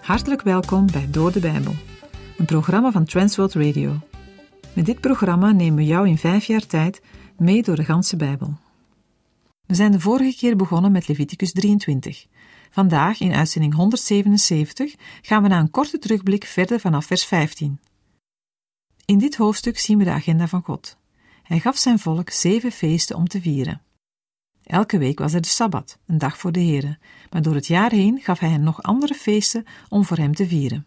Hartelijk welkom bij Door de Bijbel, een programma van Transworld Radio. Met dit programma nemen we jou in vijf jaar tijd mee door de ganse Bijbel. We zijn de vorige keer begonnen met Leviticus 23, Vandaag, in uitzending 177, gaan we na een korte terugblik verder vanaf vers 15. In dit hoofdstuk zien we de agenda van God. Hij gaf zijn volk zeven feesten om te vieren. Elke week was er de Sabbat, een dag voor de Heere, maar door het jaar heen gaf hij hen nog andere feesten om voor hem te vieren.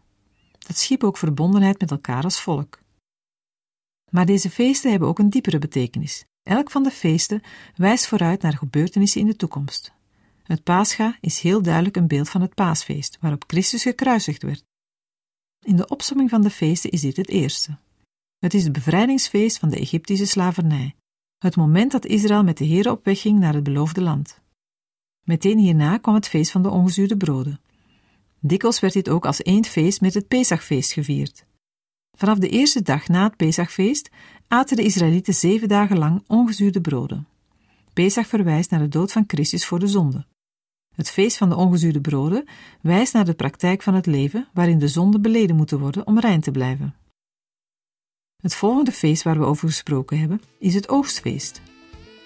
Dat schiep ook verbondenheid met elkaar als volk. Maar deze feesten hebben ook een diepere betekenis. Elk van de feesten wijst vooruit naar gebeurtenissen in de toekomst. Het paascha is heel duidelijk een beeld van het paasfeest, waarop Christus gekruisigd werd. In de opsomming van de feesten is dit het eerste. Het is het bevrijdingsfeest van de Egyptische slavernij, het moment dat Israël met de Heer op weg ging naar het beloofde land. Meteen hierna kwam het feest van de ongezuurde broden. Dikkels werd dit ook als één feest met het Pesachfeest gevierd. Vanaf de eerste dag na het Pesachfeest aten de Israëlieten zeven dagen lang ongezuurde broden. Pesach verwijst naar de dood van Christus voor de zonde. Het feest van de ongezuurde broden wijst naar de praktijk van het leven waarin de zonden beleden moeten worden om rein te blijven. Het volgende feest waar we over gesproken hebben is het oogstfeest.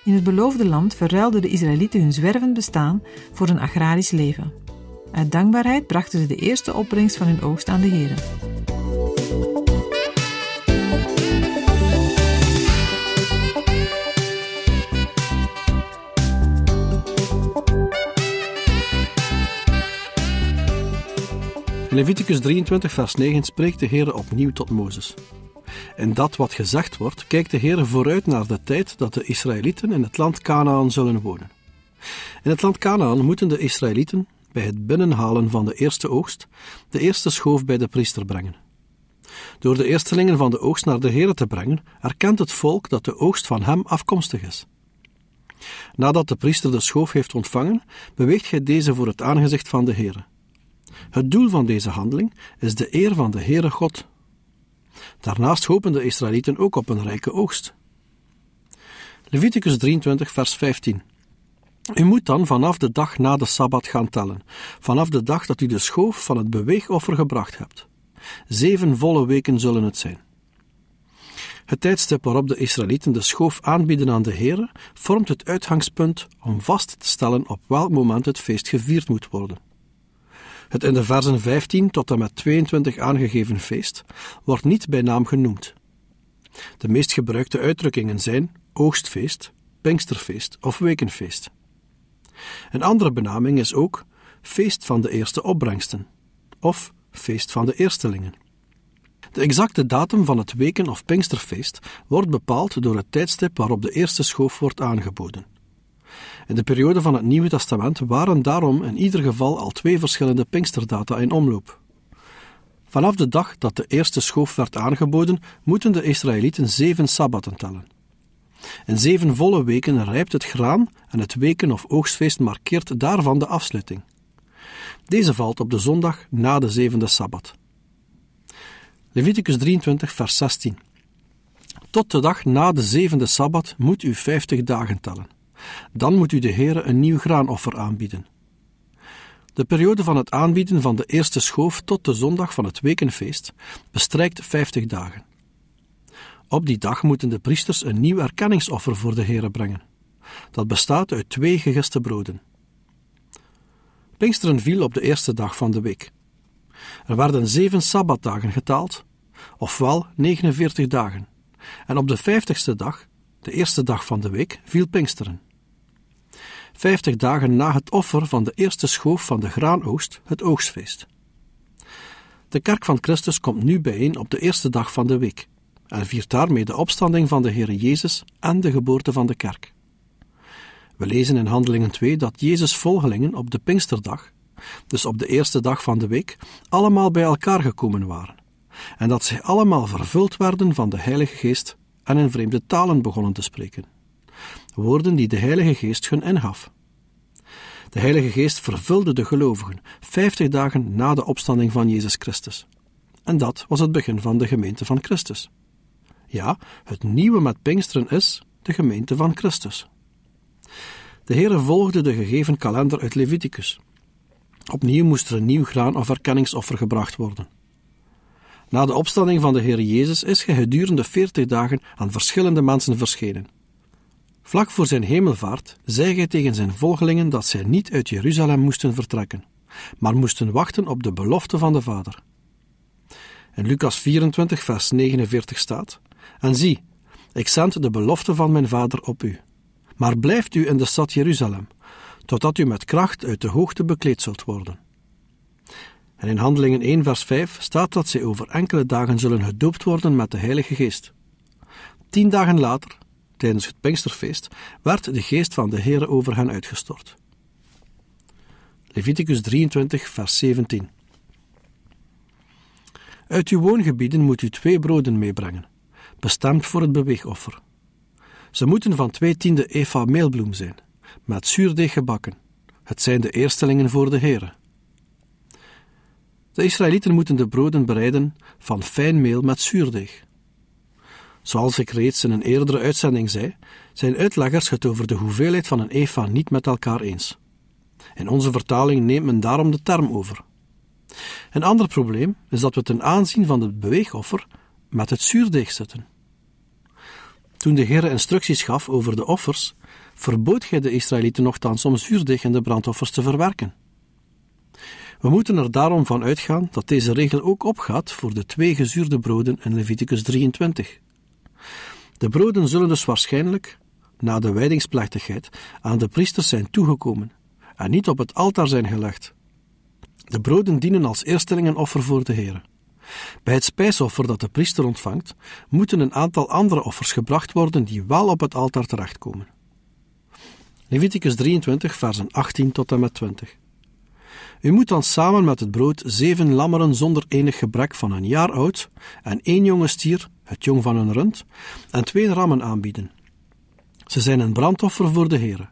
In het beloofde land verruilden de Israëlieten hun zwervend bestaan voor een agrarisch leven. Uit dankbaarheid brachten ze de eerste opbrengst van hun oogst aan de Heren. Leviticus 23, vers 9 spreekt de Heer opnieuw tot Mozes. In dat wat gezegd wordt, kijkt de Heer vooruit naar de tijd dat de Israëlieten in het land Canaan zullen wonen. In het land Canaan moeten de Israëlieten, bij het binnenhalen van de eerste oogst, de eerste schoof bij de priester brengen. Door de eerstelingen van de oogst naar de Heer te brengen, erkent het volk dat de oogst van hem afkomstig is. Nadat de priester de schoof heeft ontvangen, beweegt gij deze voor het aangezicht van de Heer. Het doel van deze handeling is de eer van de Heere God. Daarnaast hopen de Israëlieten ook op een rijke oogst. Leviticus 23, vers 15. U moet dan vanaf de dag na de sabbat gaan tellen, vanaf de dag dat u de schoof van het beweegoffer gebracht hebt. Zeven volle weken zullen het zijn. Het tijdstip waarop de Israëlieten de schoof aanbieden aan de Heer vormt het uitgangspunt om vast te stellen op welk moment het feest gevierd moet worden. Het in de versen 15 tot en met 22 aangegeven feest wordt niet bij naam genoemd. De meest gebruikte uitdrukkingen zijn oogstfeest, pinksterfeest of wekenfeest. Een andere benaming is ook feest van de eerste opbrengsten of feest van de eerstelingen. De exacte datum van het weken- of pinksterfeest wordt bepaald door het tijdstip waarop de eerste schoof wordt aangeboden in de periode van het Nieuwe Testament waren daarom in ieder geval al twee verschillende Pinksterdata in omloop. Vanaf de dag dat de eerste schoof werd aangeboden, moeten de Israëlieten zeven sabbatten tellen. In zeven volle weken rijpt het graan en het weken- of oogstfeest markeert daarvan de afsluiting. Deze valt op de zondag na de zevende sabbat. Leviticus 23, vers 16. Tot de dag na de zevende sabbat moet u vijftig dagen tellen. Dan moet u de Heren een nieuw graanoffer aanbieden. De periode van het aanbieden van de eerste schoof tot de zondag van het wekenfeest bestrijkt 50 dagen. Op die dag moeten de priesters een nieuw erkenningsoffer voor de Heren brengen. Dat bestaat uit twee gegiste broden. Pinksteren viel op de eerste dag van de week. Er werden zeven sabbatdagen getaald, ofwel 49 dagen. En op de vijftigste dag, de eerste dag van de week, viel Pinksteren. 50 dagen na het offer van de eerste schoof van de graanoogst, het oogstfeest. De kerk van Christus komt nu bijeen op de eerste dag van de week en viert daarmee de opstanding van de Heere Jezus en de geboorte van de kerk. We lezen in Handelingen 2 dat Jezus' volgelingen op de Pinksterdag, dus op de eerste dag van de week, allemaal bij elkaar gekomen waren en dat zij allemaal vervuld werden van de Heilige Geest en in vreemde talen begonnen te spreken woorden die de Heilige Geest hun ingaf. De Heilige Geest vervulde de gelovigen vijftig dagen na de opstanding van Jezus Christus. En dat was het begin van de gemeente van Christus. Ja, het nieuwe met Pinksteren is de gemeente van Christus. De Heere volgde de gegeven kalender uit Leviticus. Opnieuw moest er een nieuw graan of herkenningsoffer gebracht worden. Na de opstanding van de Heer Jezus is hij gedurende veertig dagen aan verschillende mensen verschenen. Vlak voor zijn hemelvaart zei hij tegen zijn volgelingen dat zij niet uit Jeruzalem moesten vertrekken, maar moesten wachten op de belofte van de Vader. In Lucas 24, vers 49 staat: En zie, ik zend de belofte van mijn Vader op u. Maar blijft u in de stad Jeruzalem, totdat u met kracht uit de hoogte bekleed zult worden. En in Handelingen 1, vers 5 staat dat zij over enkele dagen zullen gedoopt worden met de Heilige Geest. Tien dagen later, tijdens het Pinksterfeest, werd de geest van de Heer over hen uitgestort. Leviticus 23, vers 17. Uit uw woongebieden moet u twee broden meebrengen, bestemd voor het beweegoffer. Ze moeten van twee tiende eva meelbloem zijn, met zuurdeeg gebakken. Het zijn de eerstelingen voor de Heere. De Israëlieten moeten de broden bereiden van fijn meel met zuurdeeg. Zoals ik reeds in een eerdere uitzending zei, zijn uitleggers het over de hoeveelheid van een EFA niet met elkaar eens. In onze vertaling neemt men daarom de term over. Een ander probleem is dat we ten aanzien van het beweegoffer met het zuurdeeg zitten. Toen de Heer instructies gaf over de offers, verbood gij de Israëlieten nogthans om zuurdeeg in de brandoffers te verwerken. We moeten er daarom van uitgaan dat deze regel ook opgaat voor de twee gezuurde broden in Leviticus 23. De broden zullen dus waarschijnlijk, na de wijdingsplechtigheid, aan de priesters zijn toegekomen en niet op het altaar zijn gelegd. De broden dienen als eerstelingenoffer voor de Heer. Bij het spijsoffer dat de priester ontvangt, moeten een aantal andere offers gebracht worden die wel op het altaar terechtkomen. Leviticus 23, versen 18 tot en met 20. U moet dan samen met het brood zeven lammeren zonder enig gebrek van een jaar oud en één jonge stier het jong van een rund, en twee rammen aanbieden. Ze zijn een brandoffer voor de Heere.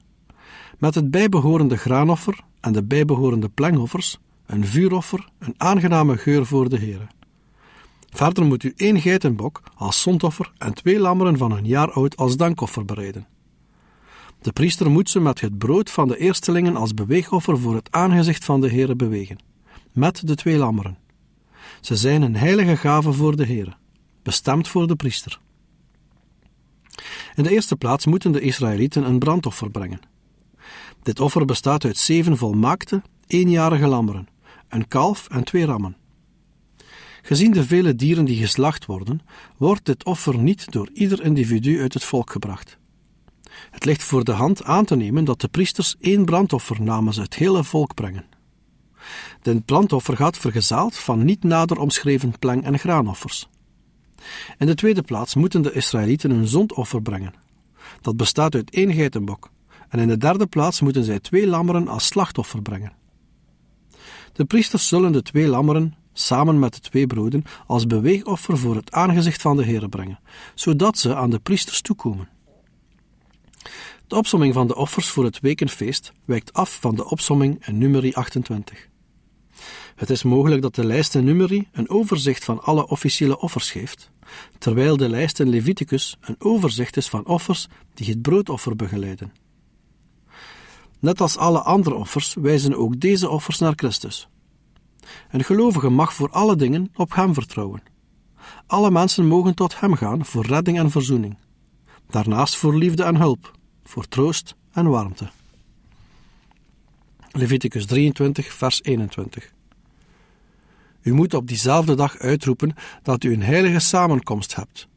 Met het bijbehorende graanoffer en de bijbehorende plengoffers, een vuuroffer, een aangename geur voor de heren. Verder moet u één geitenbok als zondoffer en twee lammeren van een jaar oud als dankoffer bereiden. De priester moet ze met het brood van de eerstelingen als beweegoffer voor het aangezicht van de Heere bewegen, met de twee lammeren. Ze zijn een heilige gave voor de heren bestemd voor de priester. In de eerste plaats moeten de Israëlieten een brandoffer brengen. Dit offer bestaat uit zeven volmaakte, eenjarige lammeren, een kalf en twee rammen. Gezien de vele dieren die geslacht worden, wordt dit offer niet door ieder individu uit het volk gebracht. Het ligt voor de hand aan te nemen dat de priesters één brandoffer namens het hele volk brengen. Dit brandoffer gaat vergezeld van niet nader omschreven plang- en graanoffers. In de tweede plaats moeten de Israëlieten een zondoffer brengen. Dat bestaat uit één geitenbok. En in de derde plaats moeten zij twee lammeren als slachtoffer brengen. De priesters zullen de twee lammeren, samen met de twee broden, als beweegoffer voor het aangezicht van de Heer brengen, zodat ze aan de priesters toekomen. De opsomming van de offers voor het wekenfeest wijkt af van de opsomming in Numeri 28. Het is mogelijk dat de lijst in Numeri een overzicht van alle officiële offers geeft, terwijl de lijst in Leviticus een overzicht is van offers die het broodoffer begeleiden. Net als alle andere offers wijzen ook deze offers naar Christus. Een gelovige mag voor alle dingen op Hem vertrouwen. Alle mensen mogen tot Hem gaan voor redding en verzoening, daarnaast voor liefde en hulp, voor troost en warmte. Leviticus 23, vers 21. U moet op diezelfde dag uitroepen dat u een heilige samenkomst hebt.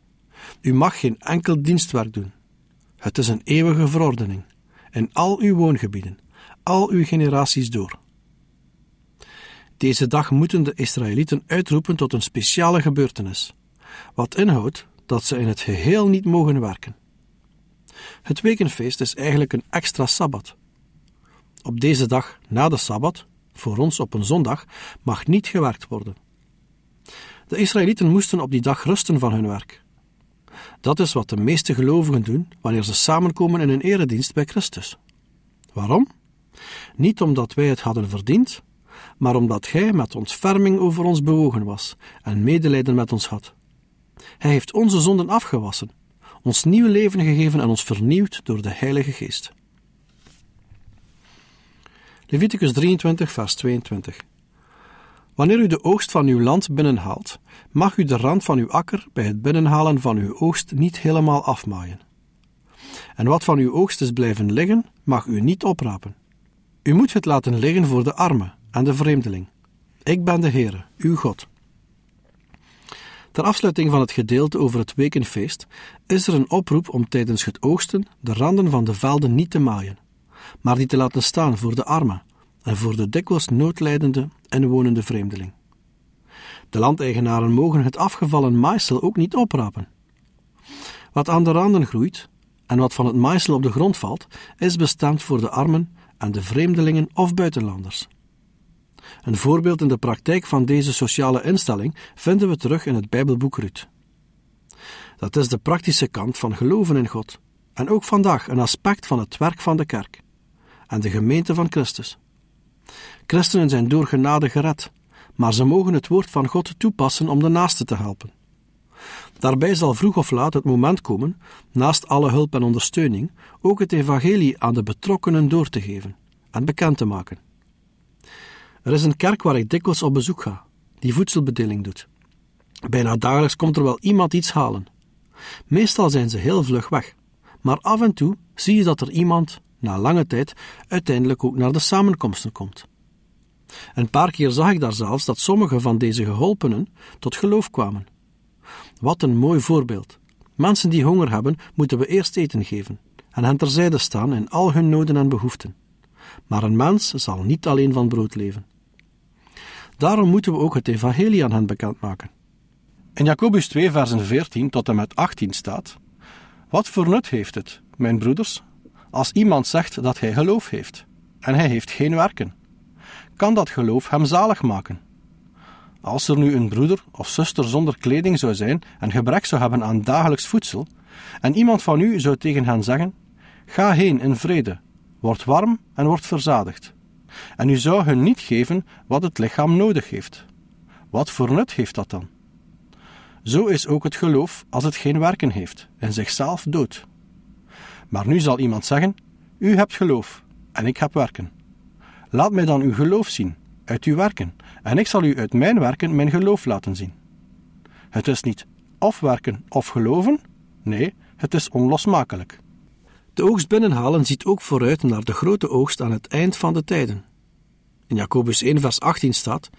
U mag geen enkel dienstwerk doen. Het is een eeuwige verordening, in al uw woongebieden, al uw generaties door. Deze dag moeten de Israëlieten uitroepen tot een speciale gebeurtenis, wat inhoudt dat ze in het geheel niet mogen werken. Het wekenfeest is eigenlijk een extra sabbat. Op deze dag na de sabbat, voor ons op een zondag, mag niet gewerkt worden. De Israëlieten moesten op die dag rusten van hun werk. Dat is wat de meeste gelovigen doen wanneer ze samenkomen in een eredienst bij Christus. Waarom? Niet omdat wij het hadden verdiend, maar omdat Gij met ontferming over ons bewogen was en medelijden met ons had. Hij heeft onze zonden afgewassen, ons nieuw leven gegeven en ons vernieuwd door de Heilige Geest. Leviticus 23, vers 22. Wanneer u de oogst van uw land binnenhaalt, mag u de rand van uw akker bij het binnenhalen van uw oogst niet helemaal afmaaien. En wat van uw oogst is blijven liggen, mag u niet oprapen. U moet het laten liggen voor de armen en de vreemdeling. Ik ben de Heere, uw God. Ter afsluiting van het gedeelte over het wekenfeest is er een oproep om tijdens het oogsten de randen van de velden niet te maaien maar die te laten staan voor de armen en voor de dikwijls noodlijdende en wonende vreemdeling. De landeigenaren mogen het afgevallen maaisel ook niet oprapen. Wat aan de randen groeit en wat van het maaisel op de grond valt, is bestemd voor de armen en de vreemdelingen of buitenlanders. Een voorbeeld in de praktijk van deze sociale instelling vinden we terug in het Bijbelboek Ruud. Dat is de praktische kant van geloven in God en ook vandaag een aspect van het werk van de kerk en de gemeente van Christus. Christenen zijn door genade gered, maar ze mogen het woord van God toepassen om de naaste te helpen. Daarbij zal vroeg of laat het moment komen, naast alle hulp en ondersteuning, ook het evangelie aan de betrokkenen door te geven en bekend te maken. Er is een kerk waar ik dikwijls op bezoek ga, die voedselbedeling doet. Bijna dagelijks komt er wel iemand iets halen. Meestal zijn ze heel vlug weg, maar af en toe zie je dat er iemand na lange tijd uiteindelijk ook naar de samenkomsten komt. Een paar keer zag ik daar zelfs dat sommige van deze geholpenen tot geloof kwamen. Wat een mooi voorbeeld. Mensen die honger hebben, moeten we eerst eten geven en hen terzijde staan in al hun noden en behoeften. Maar een mens zal niet alleen van brood leven. Daarom moeten we ook het evangelie aan hen bekendmaken. In Jacobus 2, versen 14 tot en met 18 staat: Wat voor nut heeft het, mijn broeders, als iemand zegt dat hij geloof heeft en hij heeft geen werken, kan dat geloof hem zalig maken? Als er nu een broeder of zuster zonder kleding zou zijn en gebrek zou hebben aan dagelijks voedsel, en iemand van u zou tegen hen zeggen: Ga heen in vrede, word warm en word verzadigd. En u zou hun niet geven wat het lichaam nodig heeft. Wat voor nut heeft dat dan? Zo is ook het geloof, als het geen werken heeft, in zichzelf dood. Maar nu zal iemand zeggen: U hebt geloof en ik heb werken. Laat mij dan uw geloof zien uit uw werken, en ik zal u uit mijn werken mijn geloof laten zien. Het is niet of werken of geloven, nee, het is onlosmakelijk. De oogst binnenhalen ziet ook vooruit naar de grote oogst aan het eind van de tijden. In Jacobus 1, vers 18 staat: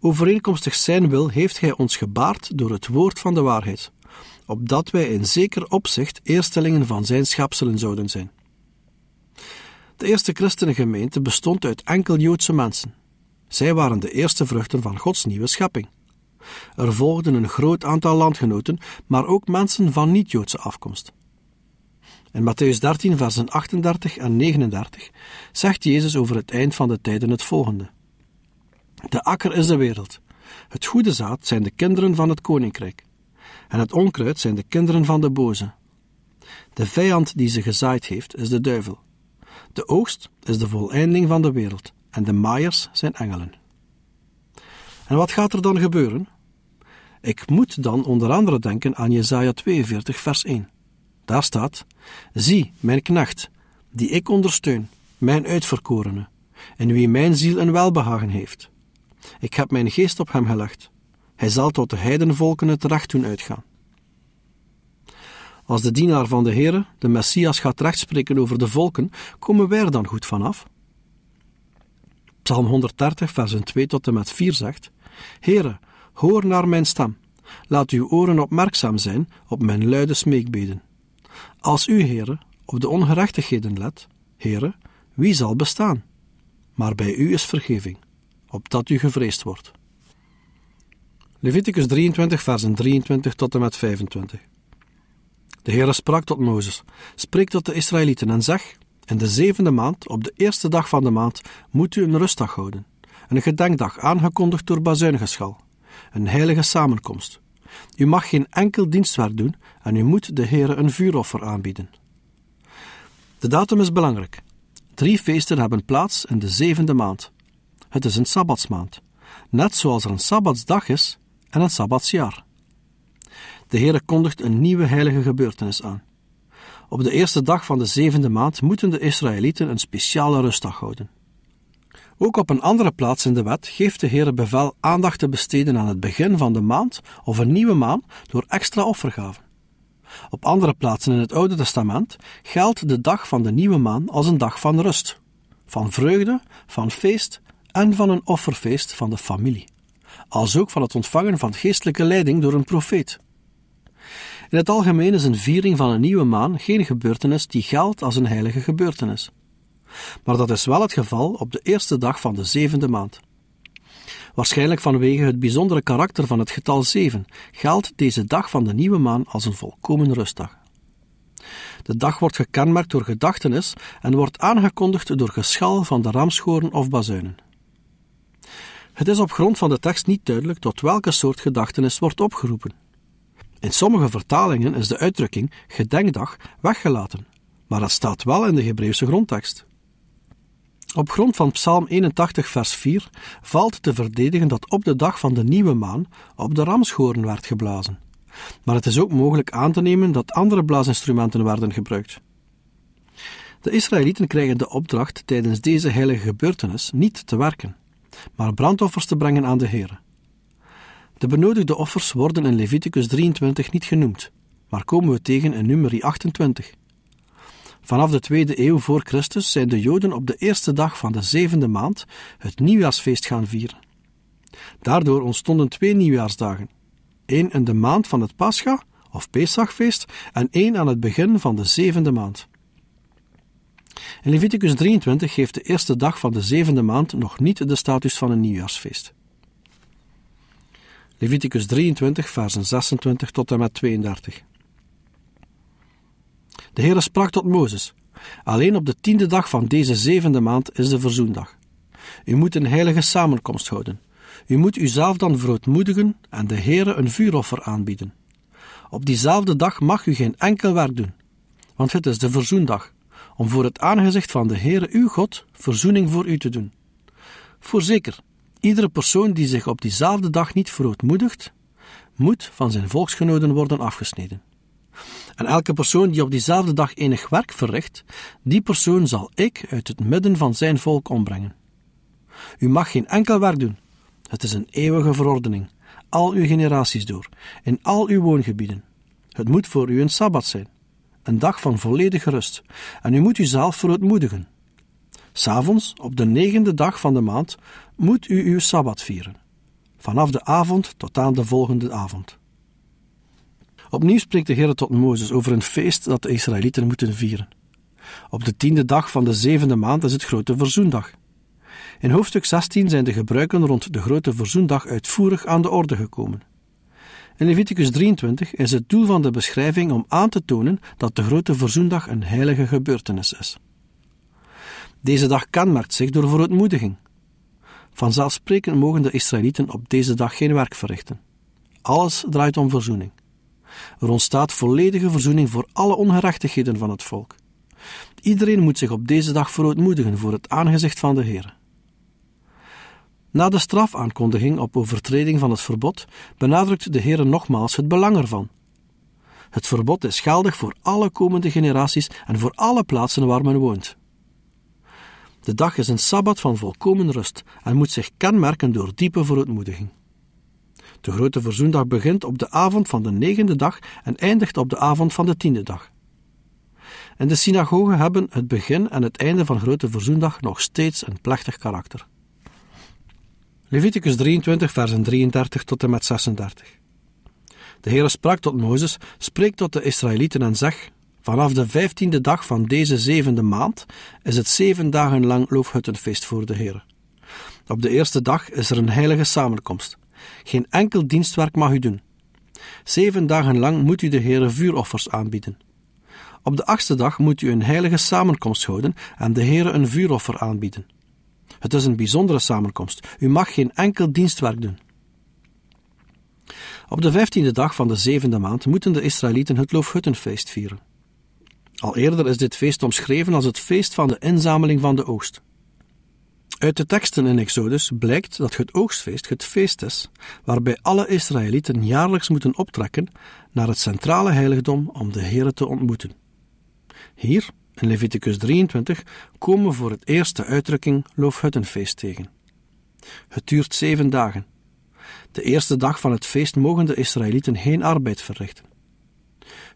Overeenkomstig zijn wil heeft hij ons gebaard door het woord van de waarheid, opdat wij in zeker opzicht eerstelingen van zijn schapselen zouden zijn. De eerste gemeente bestond uit enkel Joodse mensen. Zij waren de eerste vruchten van Gods nieuwe schepping. Er volgden een groot aantal landgenoten, maar ook mensen van niet-Joodse afkomst. In Matthäus 13, versen 38 en 39 zegt Jezus over het eind van de tijden het volgende: De akker is de wereld. Het goede zaad zijn de kinderen van het koninkrijk en het onkruid zijn de kinderen van de boze. De vijand die ze gezaaid heeft is de duivel. De oogst is de voleinding van de wereld en de maaiers zijn engelen. En wat gaat er dan gebeuren? Ik moet dan onder andere denken aan Jesaja 42, vers 1. Daar staat: Zie, mijn knecht, die ik ondersteun, mijn uitverkorene, in wie mijn ziel een welbehagen heeft. Ik heb mijn geest op hem gelegd. Hij zal tot de heidenvolken het recht doen uitgaan. Als de dienaar van de Heere, de Messias, gaat rechtspreken over de volken, komen wij er dan goed vanaf? Psalm 130, versen 2 tot en met 4 zegt: Heere, hoor naar mijn stem. Laat uw oren opmerkzaam zijn op mijn luide smeekbeden. Als u, Heere, op de ongerechtigheden let, Heere, wie zal bestaan? Maar bij u is vergeving, opdat u gevreesd wordt. Leviticus 23, versen 23 tot en met 25. De Heere sprak tot Mozes: Spreek tot de Israëlieten en zeg: In de zevende maand, op de eerste dag van de maand, moet u een rustdag houden. Een gedenkdag aangekondigd door bazuingeschal. Een heilige samenkomst. U mag geen enkel dienstwerk doen en u moet de Heere een vuuroffer aanbieden. De datum is belangrijk. Drie feesten hebben plaats in de zevende maand. Het is een sabbatsmaand. Net zoals er een sabbatsdag is, en het Sabbatsjaar. De Heer kondigt een nieuwe heilige gebeurtenis aan. Op de eerste dag van de zevende maand moeten de Israëlieten een speciale rustdag houden. Ook op een andere plaats in de wet geeft de Heer bevel aandacht te besteden aan het begin van de maand of een nieuwe maan door extra offergaven. Op andere plaatsen in het Oude Testament geldt de dag van de nieuwe maan als een dag van rust, van vreugde, van feest en van een offerfeest van de familie als ook van het ontvangen van geestelijke leiding door een profeet. In het algemeen is een viering van een nieuwe maan geen gebeurtenis die geldt als een heilige gebeurtenis. Maar dat is wel het geval op de eerste dag van de zevende maand. Waarschijnlijk vanwege het bijzondere karakter van het getal 7 geldt deze dag van de nieuwe maan als een volkomen rustdag. De dag wordt gekenmerkt door gedachtenis en wordt aangekondigd door geschal van de ramschoren of bazuinen. Het is op grond van de tekst niet duidelijk tot welke soort gedachtenis wordt opgeroepen. In sommige vertalingen is de uitdrukking gedenkdag weggelaten, maar dat staat wel in de Hebreeuwse grondtekst. Op grond van Psalm 81, vers 4 valt te verdedigen dat op de dag van de nieuwe maan op de ramshoorn werd geblazen. Maar het is ook mogelijk aan te nemen dat andere blaasinstrumenten werden gebruikt. De Israëlieten krijgen de opdracht tijdens deze heilige gebeurtenis niet te werken maar brandoffers te brengen aan de Heer. De benodigde offers worden in Leviticus 23 niet genoemd, maar komen we tegen in nummer 28. Vanaf de tweede eeuw voor Christus zijn de Joden op de eerste dag van de zevende maand het nieuwjaarsfeest gaan vieren. Daardoor ontstonden twee nieuwjaarsdagen: één in de maand van het Pascha of Pesachfeest en één aan het begin van de zevende maand. In Leviticus 23 geeft de eerste dag van de zevende maand nog niet de status van een nieuwjaarsfeest. Leviticus 23, versen 26 tot en met 32. De Heere sprak tot Mozes: Alleen op de tiende dag van deze zevende maand is de verzoendag. U moet een heilige samenkomst houden. U moet uzelf dan verootmoedigen en de Heere een vuuroffer aanbieden. Op diezelfde dag mag u geen enkel werk doen, want het is de verzoendag, om voor het aangezicht van de Heere uw God verzoening voor u te doen. Voorzeker, iedere persoon die zich op diezelfde dag niet verootmoedigt, moet van zijn volksgenoten worden afgesneden. En elke persoon die op diezelfde dag enig werk verricht, die persoon zal ik uit het midden van zijn volk ombrengen. U mag geen enkel werk doen. Het is een eeuwige verordening, al uw generaties door, in al uw woongebieden. Het moet voor u een sabbat zijn een dag van volledige rust en u moet uzelf verootmoedigen. S'avonds, op de negende dag van de maand, moet u uw sabbat vieren, vanaf de avond tot aan de volgende avond. Opnieuw spreekt de Heer tot Mozes over een feest dat de Israëlieten moeten vieren. Op de tiende dag van de zevende maand is het Grote Verzoendag. In hoofdstuk 16 zijn de gebruiken rond de Grote Verzoendag uitvoerig aan de orde gekomen. In Leviticus 23 is het doel van de beschrijving om aan te tonen dat de grote verzoendag een heilige gebeurtenis is. Deze dag kenmerkt zich door verootmoediging. Vanzelfsprekend mogen de Israëlieten op deze dag geen werk verrichten. Alles draait om verzoening. Er ontstaat volledige verzoening voor alle ongerechtigheden van het volk. Iedereen moet zich op deze dag verootmoedigen voor het aangezicht van de Heer. Na de strafaankondiging op overtreding van het verbod benadrukt de Heer nogmaals het belang ervan. Het verbod is geldig voor alle komende generaties en voor alle plaatsen waar men woont. De dag is een sabbat van volkomen rust en moet zich kenmerken door diepe verootmoediging. De grote verzoendag begint op de avond van de negende dag en eindigt op de avond van de tiende dag. In de synagogen hebben het begin en het einde van Grote Verzoendag nog steeds een plechtig karakter. Leviticus 23, versen 33 tot en met 36. De Heere sprak tot Mozes, spreek tot de Israëlieten en zeg, vanaf de vijftiende dag van deze zevende maand is het zeven dagen lang loofhuttenfeest voor de Heere. Op de eerste dag is er een heilige samenkomst. Geen enkel dienstwerk mag u doen. Zeven dagen lang moet u de Heere vuuroffers aanbieden. Op de achtste dag moet u een heilige samenkomst houden en de Heere een vuuroffer aanbieden. Het is een bijzondere samenkomst. U mag geen enkel dienstwerk doen. Op de vijftiende dag van de zevende maand moeten de Israëlieten het Loofhuttenfeest vieren. Al eerder is dit feest omschreven als het feest van de inzameling van de oogst. Uit de teksten in Exodus blijkt dat het oogstfeest het feest is waarbij alle Israëlieten jaarlijks moeten optrekken naar het centrale heiligdom om de Heer te ontmoeten. Hier, in Leviticus 23 komen voor het eerst de uitdrukking Loofhuttenfeest tegen. Het duurt zeven dagen. De eerste dag van het feest mogen de Israëlieten geen arbeid verrichten.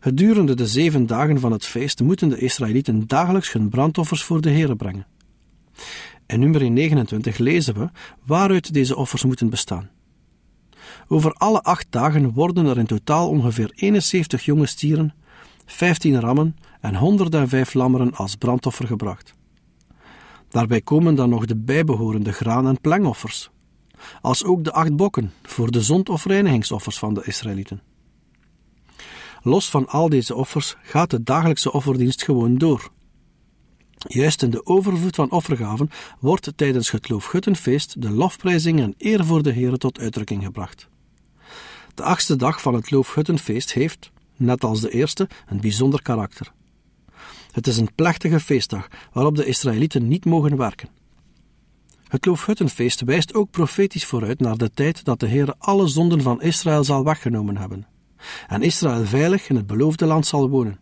Gedurende de zeven dagen van het feest moeten de Israëlieten dagelijks hun brandoffers voor de Heer brengen. In nummer 29 lezen we waaruit deze offers moeten bestaan. Over alle acht dagen worden er in totaal ongeveer 71 jonge stieren, 15 rammen, en 105 lammeren als brandoffer gebracht. Daarbij komen dan nog de bijbehorende graan- en plengoffers, als ook de acht bokken voor de zond- of reinigingsoffers van de Israëlieten. Los van al deze offers gaat de dagelijkse offerdienst gewoon door. Juist in de overvloed van offergaven wordt tijdens het Loofhuttenfeest de lofprijzing en eer voor de heren tot uitdrukking gebracht. De achtste dag van het Loofhuttenfeest heeft, net als de eerste, een bijzonder karakter. Het is een plechtige feestdag waarop de Israëlieten niet mogen werken. Het Loofhuttenfeest wijst ook profetisch vooruit naar de tijd dat de Heer alle zonden van Israël zal weggenomen hebben en Israël veilig in het beloofde land zal wonen.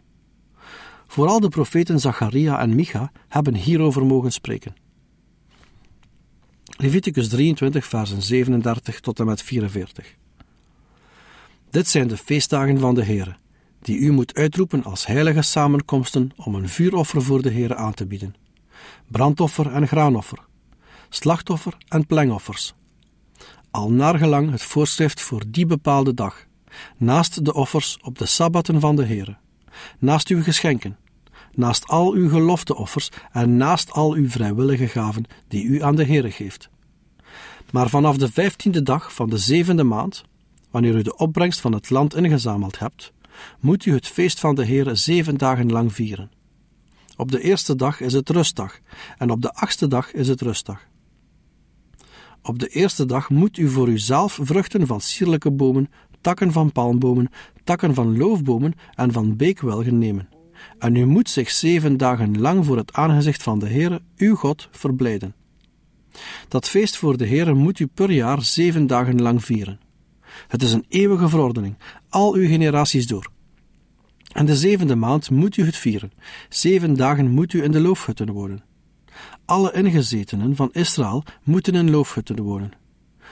Vooral de profeten Zacharia en Micha hebben hierover mogen spreken. Leviticus 23, versen 37 tot en met 44. Dit zijn de feestdagen van de Heer die u moet uitroepen als heilige samenkomsten om een vuuroffer voor de Heer aan te bieden. Brandoffer en graanoffer, slachtoffer en plengoffers. Al naar gelang het voorschrift voor die bepaalde dag, naast de offers op de sabbatten van de Heer, naast uw geschenken, naast al uw gelofteoffers en naast al uw vrijwillige gaven die u aan de Heer geeft. Maar vanaf de vijftiende dag van de zevende maand, wanneer u de opbrengst van het land ingezameld hebt, moet u het feest van de Heere zeven dagen lang vieren. Op de eerste dag is het rustdag en op de achtste dag is het rustdag. Op de eerste dag moet u voor uzelf vruchten van sierlijke bomen, takken van palmbomen, takken van loofbomen en van beekwelgen nemen. En u moet zich zeven dagen lang voor het aangezicht van de Heere, uw God, verblijden. Dat feest voor de Heere moet u per jaar zeven dagen lang vieren. Het is een eeuwige verordening, al uw generaties door. En de zevende maand moet u het vieren. Zeven dagen moet u in de loofhutten wonen. Alle ingezetenen van Israël moeten in loofhutten wonen,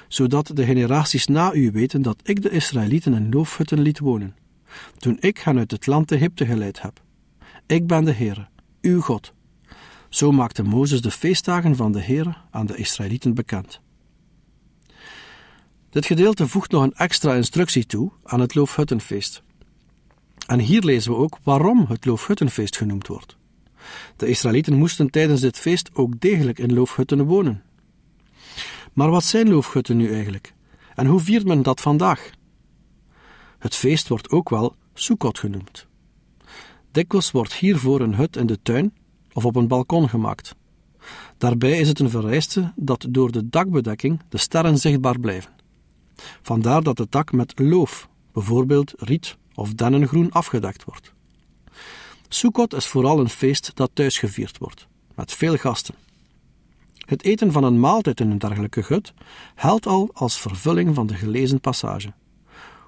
zodat de generaties na u weten dat ik de Israëlieten in loofhutten liet wonen, toen ik hen uit het land Egypte geleid heb. Ik ben de Heere, uw God. Zo maakte Mozes de feestdagen van de Heere aan de Israëlieten bekend. Dit gedeelte voegt nog een extra instructie toe aan het Loofhuttenfeest. En hier lezen we ook waarom het Loofhuttenfeest genoemd wordt. De Israëlieten moesten tijdens dit feest ook degelijk in loofhutten wonen. Maar wat zijn loofhutten nu eigenlijk? En hoe viert men dat vandaag? Het feest wordt ook wel Sukkot genoemd. Dikwijls wordt hiervoor een hut in de tuin of op een balkon gemaakt. Daarbij is het een vereiste dat door de dakbedekking de sterren zichtbaar blijven. Vandaar dat de tak met loof, bijvoorbeeld riet of dennengroen, afgedekt wordt. Sukkot is vooral een feest dat thuis gevierd wordt, met veel gasten. Het eten van een maaltijd in een dergelijke gut helpt al als vervulling van de gelezen passage.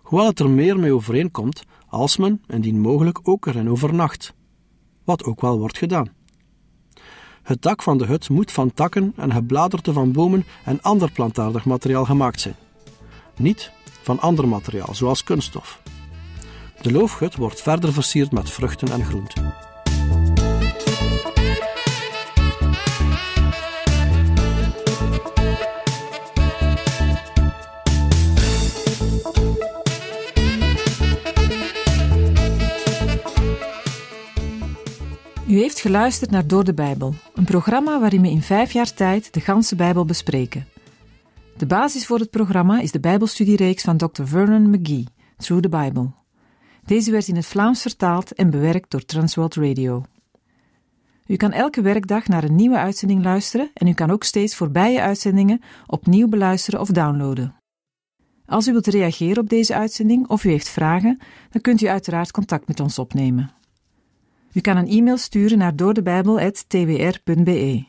Hoewel het er meer mee overeenkomt als men, indien mogelijk, ook erin overnacht, wat ook wel wordt gedaan. Het dak van de hut moet van takken en gebladerte van bomen en ander plantaardig materiaal gemaakt zijn niet van ander materiaal, zoals kunststof. De loofgut wordt verder versierd met vruchten en groenten. U heeft geluisterd naar Door de Bijbel, een programma waarin we in vijf jaar tijd de ganse Bijbel bespreken. De basis voor het programma is de Bijbelstudiereeks van Dr. Vernon McGee, Through the Bible. Deze werd in het Vlaams vertaald en bewerkt door Transworld Radio. U kan elke werkdag naar een nieuwe uitzending luisteren en u kan ook steeds voorbije uitzendingen opnieuw beluisteren of downloaden. Als u wilt reageren op deze uitzending of u heeft vragen, dan kunt u uiteraard contact met ons opnemen. U kan een e-mail sturen naar doordebijbel.twr.be.